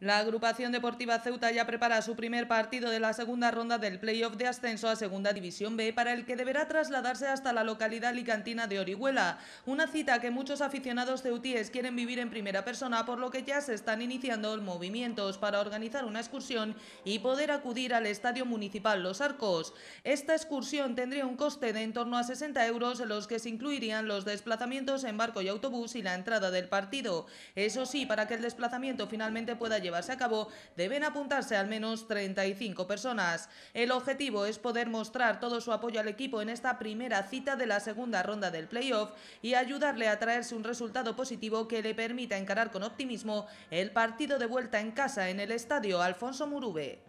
La agrupación deportiva Ceuta ya prepara su primer partido de la segunda ronda del playoff de ascenso a Segunda División B, para el que deberá trasladarse hasta la localidad licantina de Orihuela, una cita que muchos aficionados ceutíes quieren vivir en primera persona, por lo que ya se están iniciando movimientos para organizar una excursión y poder acudir al Estadio Municipal Los Arcos. Esta excursión tendría un coste de en torno a 60 euros, en los que se incluirían los desplazamientos en barco y autobús y la entrada del partido. Eso sí, para que el desplazamiento finalmente pueda llegar llevarse a cabo deben apuntarse al menos 35 personas. El objetivo es poder mostrar todo su apoyo al equipo en esta primera cita de la segunda ronda del playoff y ayudarle a traerse un resultado positivo que le permita encarar con optimismo el partido de vuelta en casa en el estadio Alfonso Murube.